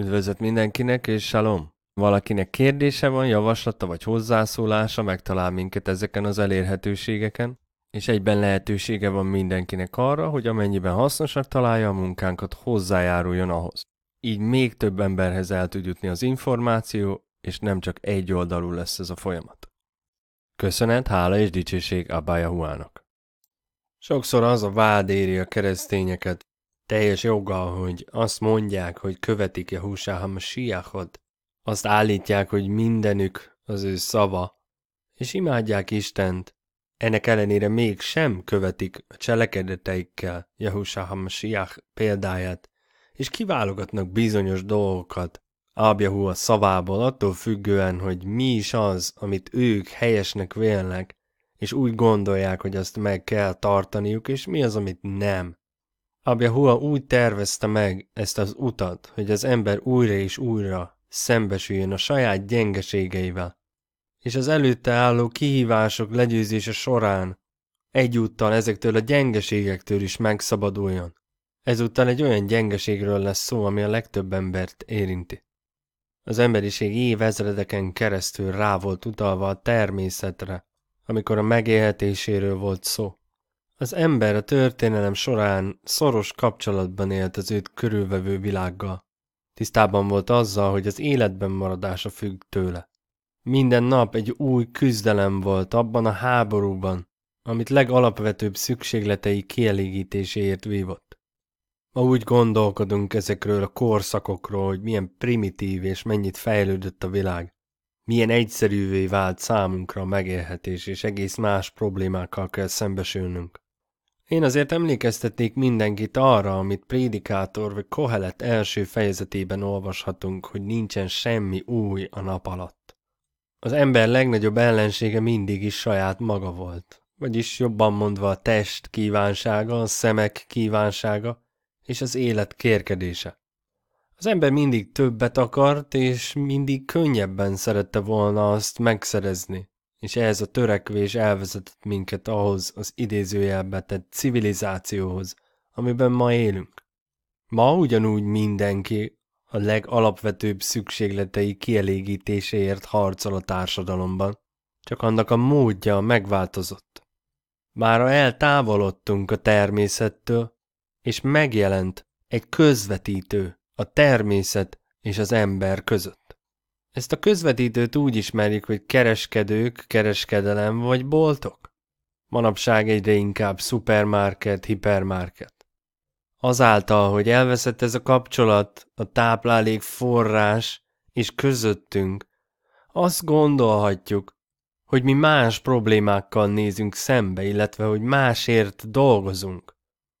Üdvözlet mindenkinek, és salom! Valakinek kérdése van, javaslata vagy hozzászólása, megtalál minket ezeken az elérhetőségeken, és egyben lehetősége van mindenkinek arra, hogy amennyiben hasznosak találja a munkánkat, hozzájáruljon ahhoz. Így még több emberhez el tud jutni az információ, és nem csak egy oldalú lesz ez a folyamat. Köszönet, hála és dicsőség Abba Yahuának. Sokszor az a vád éri a keresztényeket, teljes joggal, hogy azt mondják, hogy követik a Jehúsá Hamashiachot, azt állítják, hogy mindenük az ő szava, és imádják Istent, ennek ellenére mégsem követik a cselekedeteikkel Jehúsá Hamashiach példáját, és kiválogatnak bizonyos dolgokat Abjahu a szavából attól függően, hogy mi is az, amit ők helyesnek vélnek, és úgy gondolják, hogy azt meg kell tartaniuk, és mi az, amit nem. Abjahua úgy tervezte meg ezt az utat, hogy az ember újra és újra szembesüljön a saját gyengeségeivel, és az előtte álló kihívások legyőzése során egyúttal ezektől a gyengeségektől is megszabaduljon. Ezúttal egy olyan gyengeségről lesz szó, ami a legtöbb embert érinti. Az emberiség évezredeken keresztül rá volt utalva a természetre, amikor a megélhetéséről volt szó. Az ember a történelem során szoros kapcsolatban élt az őt körülvevő világgal. Tisztában volt azzal, hogy az életben maradása függ tőle. Minden nap egy új küzdelem volt abban a háborúban, amit legalapvetőbb szükségletei kielégítéséért vívott. Ma úgy gondolkodunk ezekről a korszakokról, hogy milyen primitív és mennyit fejlődött a világ, milyen egyszerűvé vált számunkra a megélhetés, és egész más problémákkal kell szembesülnünk. Én azért emlékeztetnék mindenkit arra, amit Prédikátor vagy Kohelet első fejezetében olvashatunk, hogy nincsen semmi új a nap alatt. Az ember legnagyobb ellensége mindig is saját maga volt, vagyis jobban mondva a test kívánsága, a szemek kívánsága és az élet kérkedése. Az ember mindig többet akart, és mindig könnyebben szerette volna azt megszerezni, és ehhez a törekvés elvezetett minket ahhoz az idézőjelbe tett civilizációhoz, amiben ma élünk. Ma ugyanúgy mindenki a legalapvetőbb szükségletei kielégítéséért harcol a társadalomban, csak annak a módja megváltozott. Már eltávolodtunk a természettől, és megjelent egy közvetítő a természet és az ember között. Ezt a közvetítőt úgy ismerjük, hogy kereskedők, kereskedelem vagy boltok. Manapság egyre inkább szupermarket, hipermarket. Azáltal, hogy elveszett ez a kapcsolat, a táplálék forrás és közöttünk, azt gondolhatjuk, hogy mi más problémákkal nézünk szembe, illetve hogy másért dolgozunk.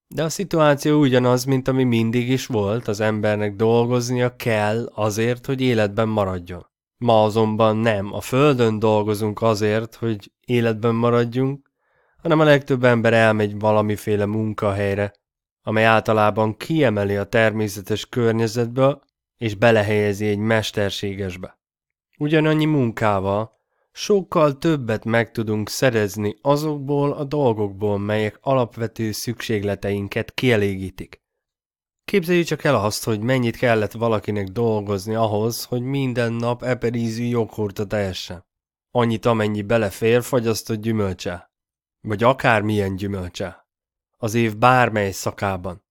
De a szituáció ugyanaz, mint ami mindig is volt, az embernek dolgoznia kell azért, hogy életben maradjon. Ma azonban nem, a Földön dolgozunk azért, hogy életben maradjunk, hanem a legtöbb ember elmegy valamiféle munkahelyre, amely általában kiemeli a természetes környezetből és belehelyezi egy mesterségesbe. Ugyanannyi munkával, sokkal többet meg tudunk szerezni azokból a dolgokból, melyek alapvető szükségleteinket kielégítik. Képzeljük csak el azt, hogy mennyit kellett valakinek dolgozni ahhoz, hogy minden nap eperízű joghurtot ehessen. Annyit, amennyi belefér fagyasztott gyümölcse. Vagy akármilyen gyümölcse. Az év bármely szakában.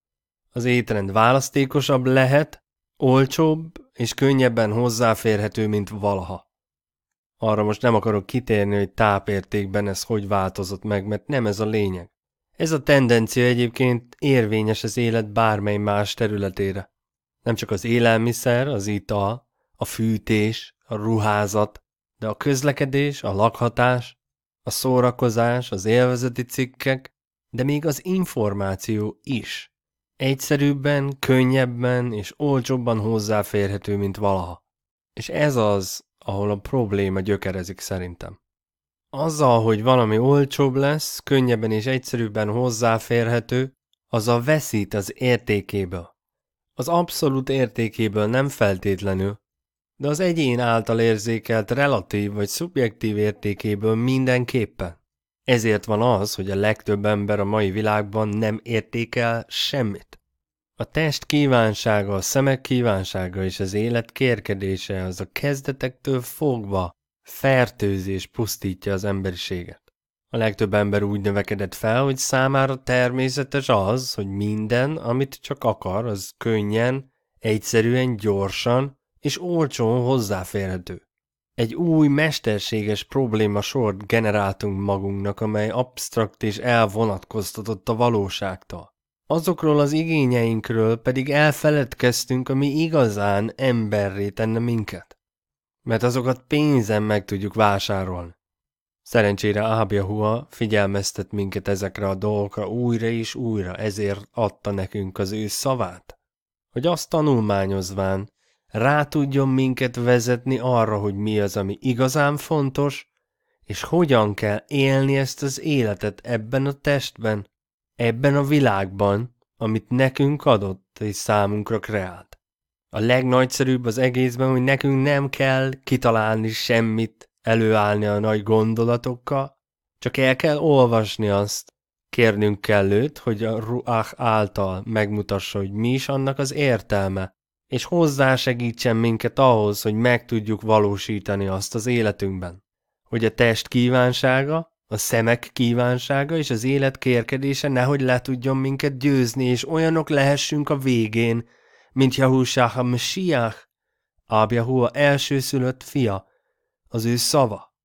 Az étrend választékosabb lehet, olcsóbb és könnyebben hozzáférhető, mint valaha. Arra most nem akarok kitérni, hogy tápértékben ez hogy változott meg, mert nem ez a lényeg. Ez a tendencia egyébként érvényes az élet bármely más területére. Nem csak az élelmiszer, az ital, a fűtés, a ruházat, de a közlekedés, a lakhatás, a szórakozás, az élvezeti cikkek, de még az információ is. Egyszerűbben, könnyebben és olcsóbban hozzáférhető, mint valaha. És ez az, ahol a probléma gyökerezik szerintem. Azzal, hogy valami olcsóbb lesz, könnyebben és egyszerűbben hozzáférhető, az a veszít az értékéből. Az abszolút értékéből nem feltétlenül, de az egyén által érzékelt relatív vagy szubjektív értékéből mindenképpen. Ezért van az, hogy a legtöbb ember a mai világban nem értékel semmit. A test kívánsága, a szemek kívánsága és az élet kérkedése az a kezdetektől fogva fertőzés pusztítja az emberiséget. A legtöbb ember úgy növekedett fel, hogy számára természetes az, hogy minden, amit csak akar, az könnyen, egyszerűen, gyorsan és olcsón hozzáférhető. Egy új mesterséges probléma sort generáltunk magunknak, amely absztrakt és elvonatkoztatott a valóságtól. Azokról az igényeinkről pedig elfeledkeztünk, ami igazán emberré tenne minket. Mert azokat pénzen meg tudjuk vásárolni. Szerencsére Ábjahua figyelmeztet minket ezekre a dolgokra újra és újra, ezért adta nekünk az ő szavát, hogy azt tanulmányozván rá tudjon minket vezetni arra, hogy mi az, ami igazán fontos, és hogyan kell élni ezt az életet ebben a testben, ebben a világban, amit nekünk adott és számunkra kreált. A legnagyszerűbb az egészben, hogy nekünk nem kell kitalálni semmit, előállni a nagy gondolatokkal, csak el kell olvasni azt, kérnünk kell őt, hogy a ruach által megmutassa, hogy mi is annak az értelme, és hozzásegítsen minket ahhoz, hogy meg tudjuk valósítani azt az életünkben. Hogy a test kívánsága, a szemek kívánsága és az élet kérkedése nehogy le tudjon minket győzni, és olyanok lehessünk a végén, mint Jahúsáh a Mesiach, a elsőszülött fia, az ő szava.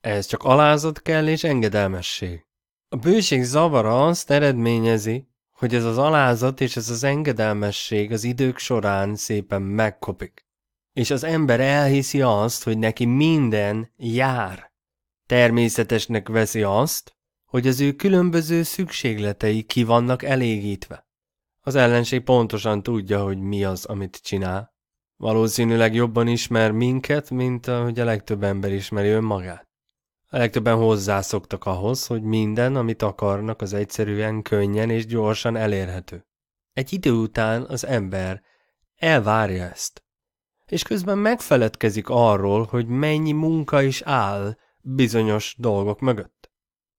Ez csak alázat kell és engedelmesség. A bőség zavara azt eredményezi, hogy ez az alázat és ez az engedelmesség az idők során szépen megkopik. És az ember elhiszi azt, hogy neki minden jár Természetesnek veszi azt, hogy az ő különböző szükségletei ki vannak elégítve. Az ellenség pontosan tudja, hogy mi az, amit csinál. Valószínűleg jobban ismer minket, mint ahogy a legtöbb ember ismeri önmagát. A legtöbben hozzászoktak ahhoz, hogy minden, amit akarnak, az egyszerűen könnyen és gyorsan elérhető. Egy idő után az ember elvárja ezt, és közben megfeledkezik arról, hogy mennyi munka is áll bizonyos dolgok mögött.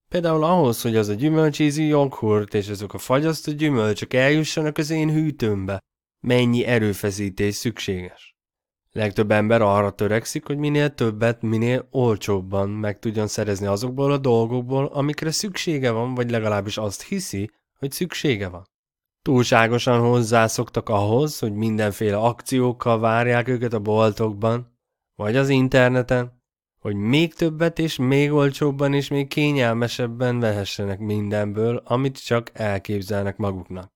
Például ahhoz, hogy az a gyümölcsízi joghurt és azok a fagyasztott gyümölcsök eljussanak az én hűtőmbe, mennyi erőfeszítés szükséges. Legtöbb ember arra törekszik, hogy minél többet, minél olcsóbban meg tudjon szerezni azokból a dolgokból, amikre szüksége van, vagy legalábbis azt hiszi, hogy szüksége van. Túlságosan hozzászoktak ahhoz, hogy mindenféle akciókkal várják őket a boltokban, vagy az interneten, hogy még többet és még olcsóbban és még kényelmesebben vehessenek mindenből, amit csak elképzelnek maguknak.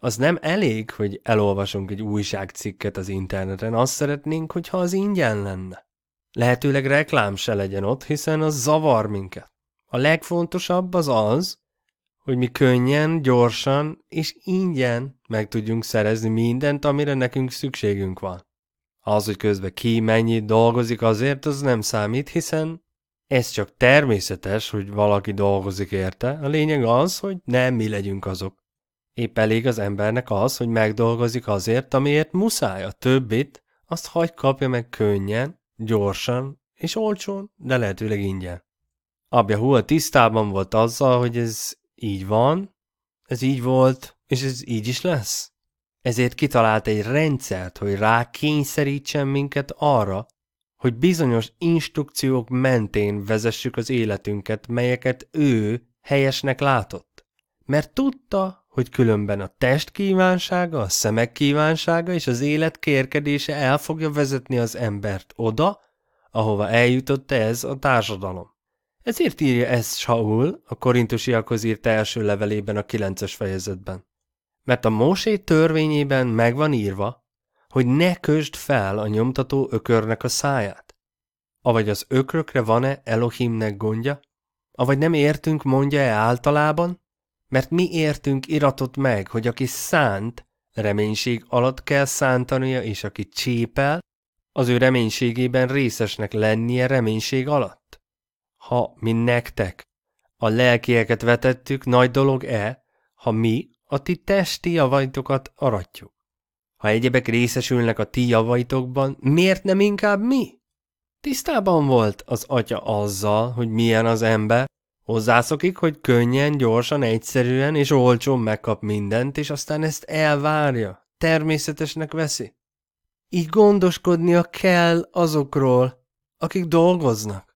Az nem elég, hogy elolvasunk egy újságcikket az interneten, azt szeretnénk, hogyha az ingyen lenne. Lehetőleg reklám se legyen ott, hiszen az zavar minket. A legfontosabb az az, hogy mi könnyen, gyorsan és ingyen meg tudjunk szerezni mindent, amire nekünk szükségünk van. Az, hogy közben ki mennyit dolgozik azért, az nem számít, hiszen ez csak természetes, hogy valaki dolgozik érte. A lényeg az, hogy nem mi legyünk azok. Épp elég az embernek az, hogy megdolgozik azért, amiért muszáj a többit, azt hagy kapja meg könnyen, gyorsan és olcsón, de lehetőleg ingyen. Abja Hua tisztában volt azzal, hogy ez így van, ez így volt, és ez így is lesz. Ezért kitalált egy rendszert, hogy rá kényszerítsen minket arra, hogy bizonyos instrukciók mentén vezessük az életünket, melyeket ő helyesnek látott. Mert tudta, hogy különben a test kívánsága, a szemek kívánsága és az élet kérkedése el fogja vezetni az embert oda, ahova eljutott ez a társadalom. Ezért írja ezt Saul, a korintusiakhoz írt első levelében a 9-es fejezetben. Mert a Mosé törvényében megvan írva, hogy ne közd fel a nyomtató ökörnek a száját. Avagy az ökrökre van-e Elohimnek gondja? Avagy nem értünk, mondja-e általában? Mert mi értünk iratott meg, hogy aki szánt, reménység alatt kell szántania, és aki csépel, az ő reménységében részesnek lennie reménység alatt. Ha mi nektek a lelkieket vetettük, nagy dolog-e, ha mi a ti testi javaitokat aratjuk. Ha egyebek részesülnek a ti javaitokban, miért nem inkább mi? Tisztában volt az atya azzal, hogy milyen az ember, hozzászokik, hogy könnyen, gyorsan, egyszerűen és olcsón megkap mindent, és aztán ezt elvárja, természetesnek veszi. Így gondoskodnia kell azokról, akik dolgoznak.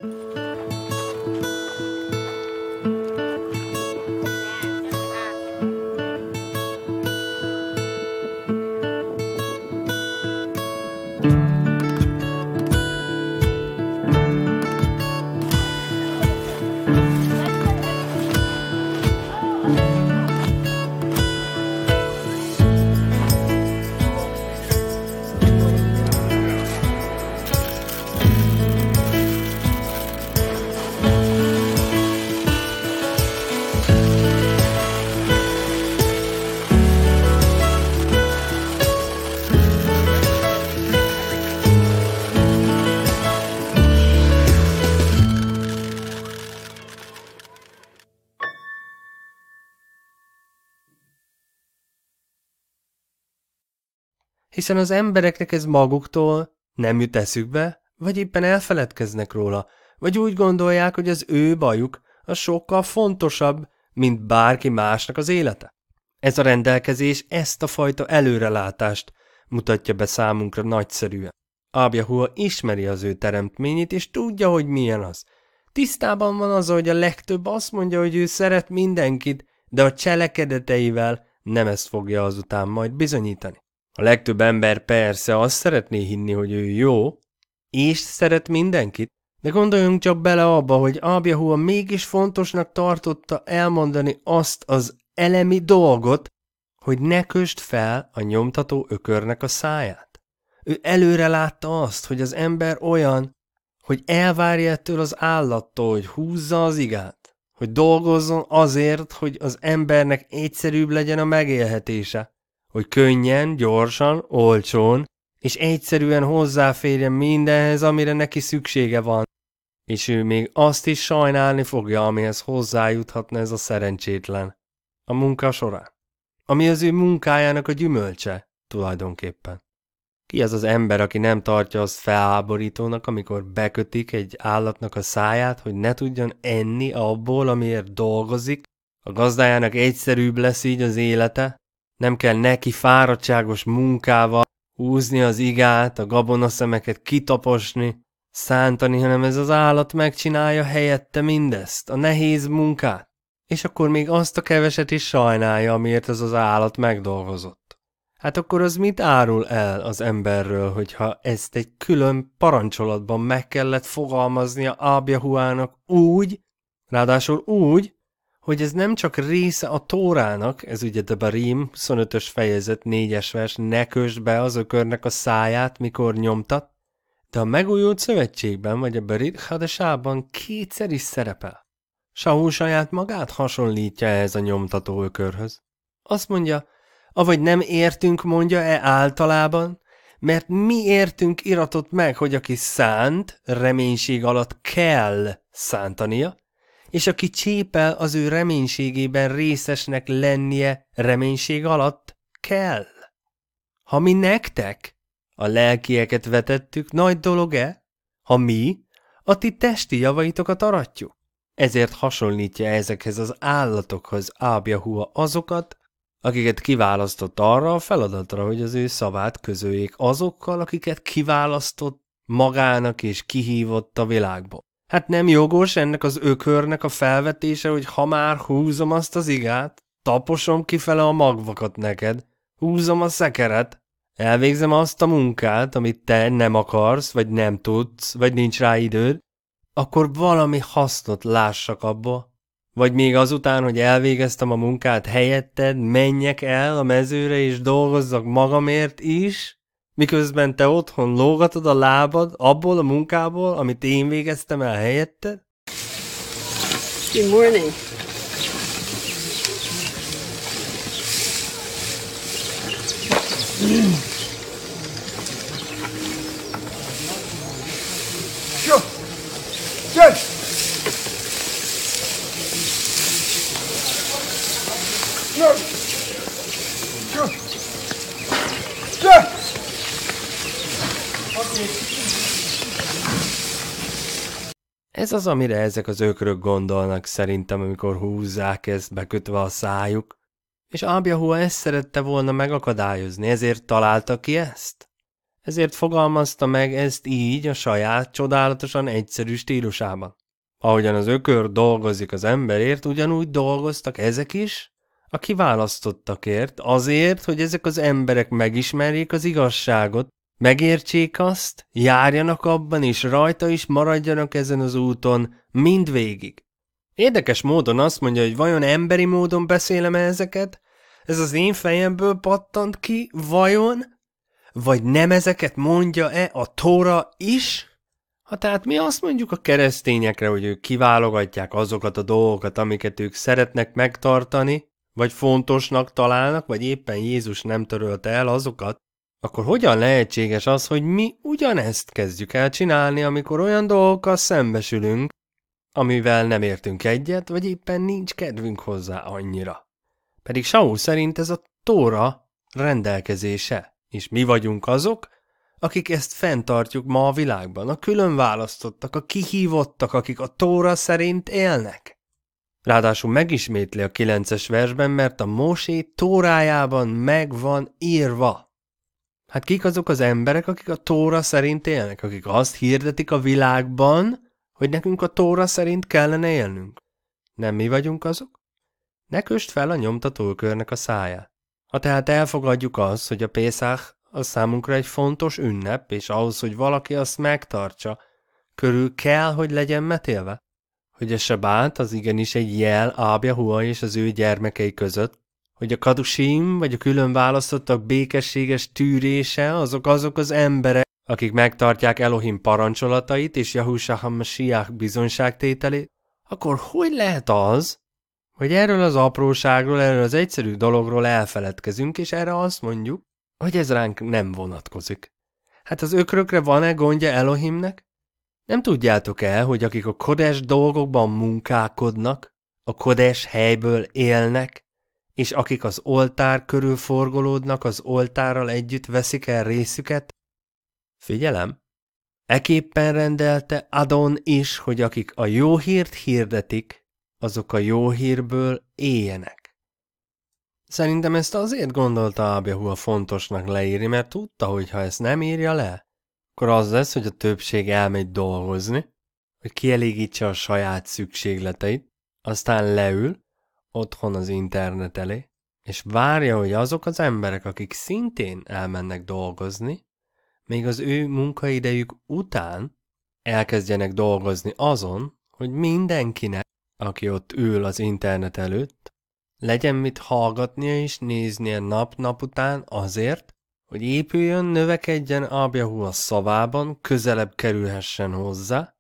hiszen az embereknek ez maguktól nem jut eszükbe, vagy éppen elfeledkeznek róla, vagy úgy gondolják, hogy az ő bajuk a sokkal fontosabb, mint bárki másnak az élete. Ez a rendelkezés ezt a fajta előrelátást mutatja be számunkra nagyszerűen. Abjahua ismeri az ő teremtményét, és tudja, hogy milyen az. Tisztában van az, hogy a legtöbb azt mondja, hogy ő szeret mindenkit, de a cselekedeteivel nem ezt fogja azután majd bizonyítani. A legtöbb ember persze azt szeretné hinni, hogy ő jó, és szeret mindenkit, de gondoljunk csak bele abba, hogy Abjahua mégis fontosnak tartotta elmondani azt az elemi dolgot, hogy ne köst fel a nyomtató ökörnek a száját. Ő előre látta azt, hogy az ember olyan, hogy elvárja ettől az állattól, hogy húzza az igát, hogy dolgozzon azért, hogy az embernek egyszerűbb legyen a megélhetése, hogy könnyen, gyorsan, olcsón, és egyszerűen hozzáférjen mindenhez, amire neki szüksége van. És ő még azt is sajnálni fogja, amihez hozzájuthatna ez a szerencsétlen. A munka során. Ami az ő munkájának a gyümölcse, tulajdonképpen. Ki az az ember, aki nem tartja azt felháborítónak, amikor bekötik egy állatnak a száját, hogy ne tudjon enni abból, amiért dolgozik, a gazdájának egyszerűbb lesz így az élete, nem kell neki fáradtságos munkával húzni az igát, a gabonaszemeket kitaposni, szántani, hanem ez az állat megcsinálja helyette mindezt, a nehéz munkát, és akkor még azt a keveset is sajnálja, amiért ez az állat megdolgozott. Hát akkor az mit árul el az emberről, hogyha ezt egy külön parancsolatban meg kellett fogalmaznia Abjahuának úgy, ráadásul úgy, hogy ez nem csak része a Tórának, ez ugye Barim, 25-ös fejezet, 4-es vers, ne kösd be az ökörnek a száját, mikor nyomtat, de a megújult szövetségben, vagy a Berit Hadesában kétszer is szerepel. Saul saját magát hasonlítja ehhez a nyomtató ökörhöz. Azt mondja, avagy nem értünk, mondja-e általában, mert mi értünk iratott meg, hogy aki szánt, reménység alatt kell szántania, és aki csépel az ő reménységében részesnek lennie reménység alatt, kell. Ha mi nektek a lelkieket vetettük, nagy dolog-e? Ha mi a ti testi javaitokat aratjuk? Ezért hasonlítja ezekhez az állatokhoz Ábjahua azokat, akiket kiválasztott arra a feladatra, hogy az ő szavát közöljék azokkal, akiket kiválasztott magának és kihívott a világból. Hát nem jogos ennek az ökörnek a felvetése, hogy ha már húzom azt az igát, taposom kifele a magvakat neked, húzom a szekeret, elvégzem azt a munkát, amit te nem akarsz, vagy nem tudsz, vagy nincs rá időd, akkor valami hasznot lássak abba. Vagy még azután, hogy elvégeztem a munkát helyetted, menjek el a mezőre és dolgozzak magamért is? miközben te otthon lógatod a lábad abból a munkából, amit én végeztem el helyetted? Good morning. Mm. Ez az, amire ezek az ökrök gondolnak szerintem, amikor húzzák ezt bekötve a szájuk. És Ábjahua ezt szerette volna megakadályozni, ezért találta ki ezt. Ezért fogalmazta meg ezt így a saját csodálatosan egyszerű stílusában. Ahogyan az ökör dolgozik az emberért, ugyanúgy dolgoztak ezek is, a kiválasztottakért, azért, hogy ezek az emberek megismerjék az igazságot, Megértsék azt, járjanak abban, és rajta is maradjanak ezen az úton, mind végig. Érdekes módon azt mondja, hogy vajon emberi módon beszélem -e ezeket? Ez az én fejemből pattant ki, vajon? Vagy nem ezeket mondja-e a Tóra is? Ha tehát mi azt mondjuk a keresztényekre, hogy ők kiválogatják azokat a dolgokat, amiket ők szeretnek megtartani, vagy fontosnak találnak, vagy éppen Jézus nem törölte el azokat, akkor hogyan lehetséges az, hogy mi ugyanezt kezdjük el csinálni, amikor olyan dolgokkal szembesülünk, amivel nem értünk egyet, vagy éppen nincs kedvünk hozzá annyira. Pedig Saul szerint ez a Tóra rendelkezése, és mi vagyunk azok, akik ezt fenntartjuk ma a világban, a külön választottak, a kihívottak, akik a Tóra szerint élnek. Ráadásul megismétli a kilences versben, mert a Mosé Tórájában meg van írva – Hát kik azok az emberek, akik a Tóra szerint élnek, akik azt hirdetik a világban, hogy nekünk a Tóra szerint kellene élnünk? Nem mi vagyunk azok? Ne köst fel a nyomtatókörnek a száját. Ha tehát elfogadjuk azt, hogy a Pészák az számunkra egy fontos ünnep, és ahhoz, hogy valaki azt megtartsa, körül kell, hogy legyen metélve. Hogy a sebát az igenis egy jel Ábja Hua és az ő gyermekei között, hogy a kadusim vagy a külön választottak békességes tűrése azok azok az emberek, akik megtartják Elohim parancsolatait és Yahusha HaMashiach bizonságtételét, akkor hogy lehet az, hogy erről az apróságról, erről az egyszerű dologról elfeledkezünk, és erre azt mondjuk, hogy ez ránk nem vonatkozik. Hát az ökrökre van-e gondja Elohimnek? Nem tudjátok el, hogy akik a kodes dolgokban munkálkodnak, a kodes helyből élnek, és akik az oltár körül forgolódnak, az oltárral együtt veszik el részüket? Figyelem! Eképpen rendelte Adon is, hogy akik a jó hírt hirdetik, azok a jó hírből éljenek. Szerintem ezt azért gondolta a fontosnak leírni, mert tudta, hogy ha ezt nem írja le, akkor az lesz, hogy a többség elmegy dolgozni, hogy kielégítse a saját szükségleteit, aztán leül, otthon az internet elé, és várja, hogy azok az emberek, akik szintén elmennek dolgozni, még az ő munkaidejük után elkezdjenek dolgozni azon, hogy mindenkinek, aki ott ül az internet előtt, legyen mit hallgatnia és néznie nap-nap után azért, hogy épüljön, növekedjen Abjahu a szavában, közelebb kerülhessen hozzá,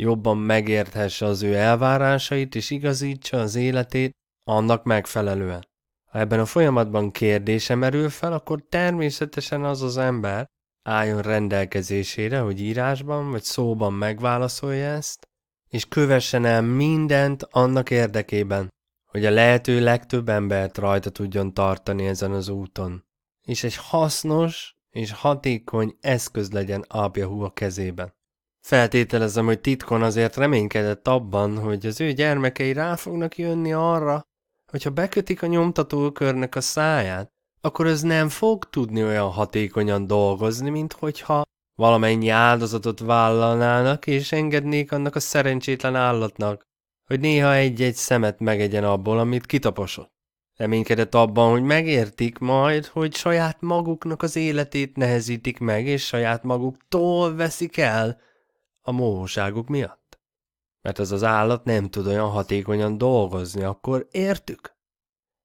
jobban megérthesse az ő elvárásait és igazítsa az életét annak megfelelően. Ha ebben a folyamatban kérdése merül fel, akkor természetesen az az ember álljon rendelkezésére, hogy írásban vagy szóban megválaszolja ezt, és kövessen el mindent annak érdekében, hogy a lehető legtöbb embert rajta tudjon tartani ezen az úton, és egy hasznos és hatékony eszköz legyen hú a kezében. Feltételezem, hogy titkon azért reménykedett abban, hogy az ő gyermekei rá fognak jönni arra, hogyha bekötik a nyomtatókörnek a száját, akkor ez nem fog tudni olyan hatékonyan dolgozni, mint hogyha valamennyi áldozatot vállalnának és engednék annak a szerencsétlen állatnak, hogy néha egy-egy szemet megegyen abból, amit kitaposott. Reménykedett abban, hogy megértik majd, hogy saját maguknak az életét nehezítik meg, és saját maguktól veszik el, a mohóságuk miatt. Mert az az állat nem tud olyan hatékonyan dolgozni, akkor értük?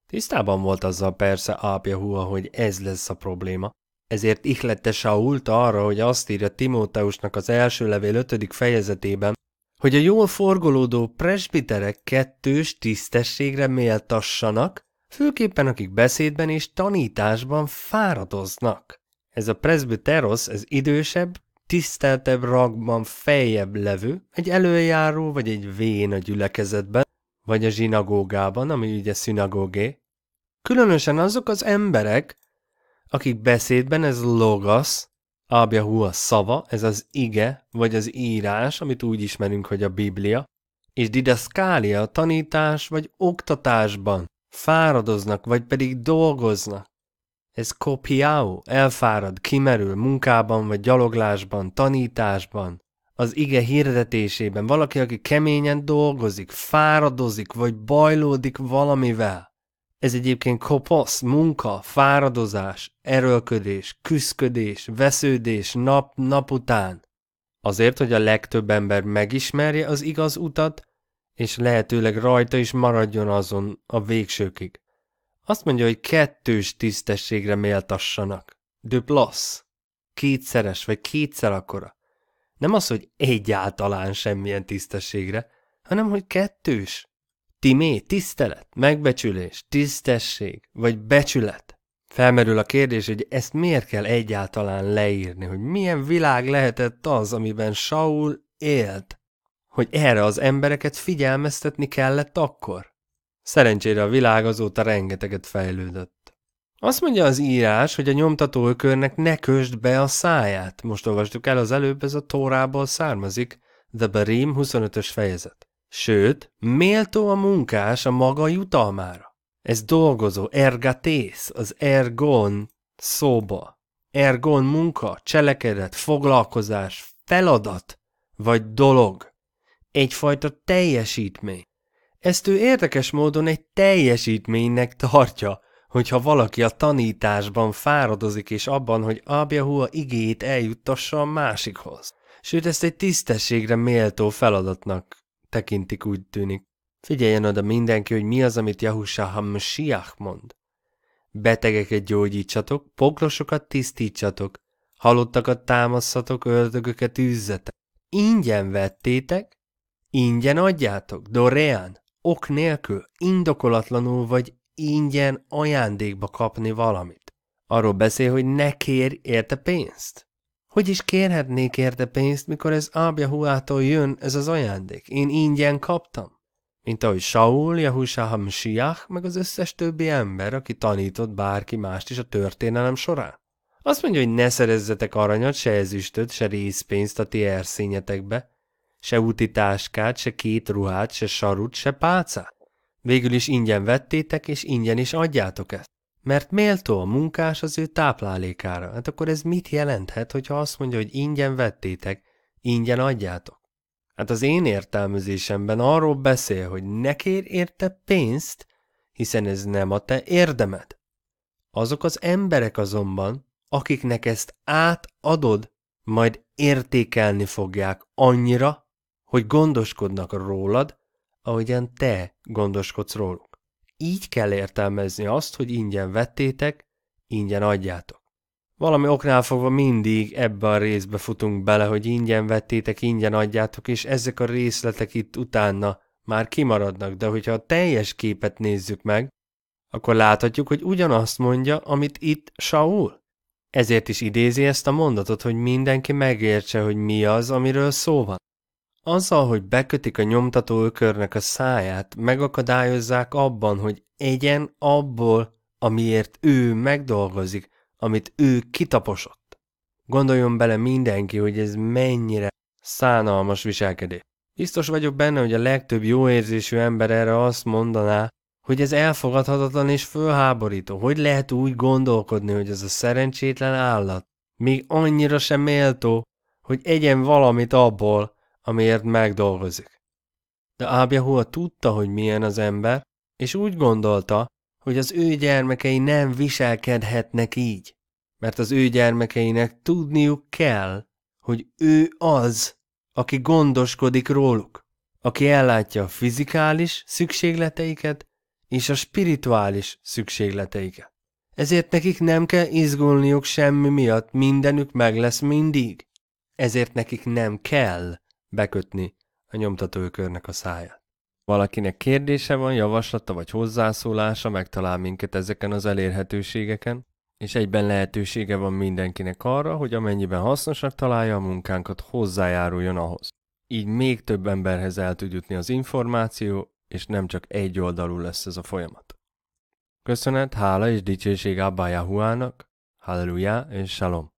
Tisztában volt azzal persze apja hua, hogy ez lesz a probléma, ezért ihlette Sault arra, hogy azt írja Timóteusnak az első levél ötödik fejezetében, hogy a jól forgolódó presbiterek kettős tisztességre méltassanak, főképpen akik beszédben és tanításban fáradoznak. Ez a presbiteros, ez idősebb, tiszteltebb ragban feljebb levő, egy előjáró vagy egy vén a gyülekezetben, vagy a zsinagógában, ami ugye szinagógé. Különösen azok az emberek, akik beszédben ez logasz, Ábjahu a szava, ez az ige, vagy az írás, amit úgy ismerünk, hogy a Biblia, és didaszkália a tanítás vagy oktatásban fáradoznak, vagy pedig dolgoznak. Ez kopiáó, elfárad, kimerül munkában vagy gyaloglásban, tanításban, az ige hirdetésében, valaki, aki keményen dolgozik, fáradozik vagy bajlódik valamivel. Ez egyébként kopasz, munka, fáradozás, erőlködés, küszködés, vesződés nap nap után. Azért, hogy a legtöbb ember megismerje az igaz utat, és lehetőleg rajta is maradjon azon a végsőkig. Azt mondja, hogy kettős tisztességre méltassanak. De plusz. Kétszeres, vagy kétszer akkora. Nem az, hogy egyáltalán semmilyen tisztességre, hanem hogy kettős. Timé, tisztelet, megbecsülés, tisztesség, vagy becsület. Felmerül a kérdés, hogy ezt miért kell egyáltalán leírni, hogy milyen világ lehetett az, amiben Saul élt, hogy erre az embereket figyelmeztetni kellett akkor. Szerencsére a világ azóta rengeteget fejlődött. Azt mondja az írás, hogy a nyomtató ökörnek ne kösd be a száját. Most olvastuk el az előbb, ez a Tórából származik, The Berim 25-ös fejezet. Sőt, méltó a munkás a maga jutalmára. Ez dolgozó, ergatész, az ergon szóba. Ergon munka, cselekedet, foglalkozás, feladat, vagy dolog. Egyfajta teljesítmény. Ezt ő érdekes módon egy teljesítménynek tartja, hogyha valaki a tanításban fáradozik és abban, hogy Abjahua igéjét eljuttassa a másikhoz. Sőt, ezt egy tisztességre méltó feladatnak tekintik úgy tűnik. Figyeljen oda mindenki, hogy mi az, amit Jahusha Hamshiach mond. Betegeket gyógyítsatok, poklosokat tisztítsatok, halottakat támasztatok, ördögöket üzzetek. Ingyen vettétek, ingyen adjátok, Doreán ok nélkül, indokolatlanul vagy ingyen ajándékba kapni valamit. Arról beszél, hogy ne kérj érte pénzt. Hogy is kérhetnék érte pénzt, mikor ez Huától jön ez az ajándék? Én ingyen kaptam. Mint ahogy Saul, Jahusá Siach, meg az összes többi ember, aki tanított bárki mást is a történelem során. Azt mondja, hogy ne szerezzetek aranyat, se ezüstöt, se részpénzt a ti erszényetekbe, se úti táskát, se két ruhát, se sarut, se pálcát. Végül is ingyen vettétek, és ingyen is adjátok ezt. Mert méltó a munkás az ő táplálékára. Hát akkor ez mit jelenthet, hogyha azt mondja, hogy ingyen vettétek, ingyen adjátok? Hát az én értelmezésemben arról beszél, hogy ne kér érte pénzt, hiszen ez nem a te érdemed. Azok az emberek azonban, akiknek ezt átadod, majd értékelni fogják annyira, hogy gondoskodnak rólad, ahogyan te gondoskodsz róluk. Így kell értelmezni azt, hogy ingyen vettétek, ingyen adjátok. Valami oknál fogva mindig ebbe a részbe futunk bele, hogy ingyen vettétek, ingyen adjátok, és ezek a részletek itt utána már kimaradnak, de hogyha a teljes képet nézzük meg, akkor láthatjuk, hogy ugyanazt mondja, amit itt Saul. Ezért is idézi ezt a mondatot, hogy mindenki megértse, hogy mi az, amiről szó van. Azzal, hogy bekötik a nyomtató ökörnek a száját, megakadályozzák abban, hogy egyen abból, amiért ő megdolgozik, amit ő kitaposott. Gondoljon bele mindenki, hogy ez mennyire szánalmas viselkedés. Biztos vagyok benne, hogy a legtöbb jó érzésű ember erre azt mondaná, hogy ez elfogadhatatlan és fölháborító. Hogy lehet úgy gondolkodni, hogy ez a szerencsétlen állat még annyira sem méltó, hogy egyen valamit abból, amiért megdolgozik. De Ábjahua tudta, hogy milyen az ember, és úgy gondolta, hogy az ő gyermekei nem viselkedhetnek így, mert az ő gyermekeinek tudniuk kell, hogy ő az, aki gondoskodik róluk, aki ellátja a fizikális szükségleteiket és a spirituális szükségleteiket. Ezért nekik nem kell izgulniuk semmi miatt, mindenük meg lesz mindig. Ezért nekik nem kell bekötni a nyomtatókörnek a száját. Valakinek kérdése van, javaslata vagy hozzászólása, megtalál minket ezeken az elérhetőségeken, és egyben lehetősége van mindenkinek arra, hogy amennyiben hasznosak találja a munkánkat, hozzájáruljon ahhoz. Így még több emberhez el tud jutni az információ, és nem csak egy oldalú lesz ez a folyamat. Köszönet, hála és dicsőség Abba Yahuának, Halleluja és Shalom!